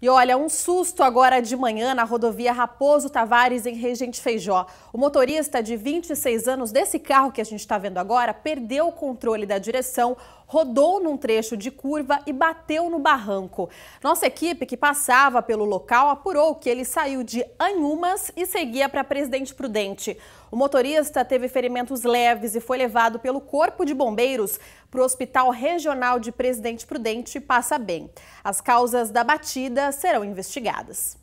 E olha, um susto agora de manhã na rodovia Raposo Tavares, em Regente Feijó. O motorista de 26 anos desse carro que a gente está vendo agora perdeu o controle da direção, rodou num trecho de curva e bateu no barranco. Nossa equipe, que passava pelo local, apurou que ele saiu de Anhumas e seguia para Presidente Prudente. O motorista teve ferimentos leves e foi levado pelo Corpo de Bombeiros para o Hospital Regional de Presidente Prudente e passa bem. As causas da batida serão investigadas.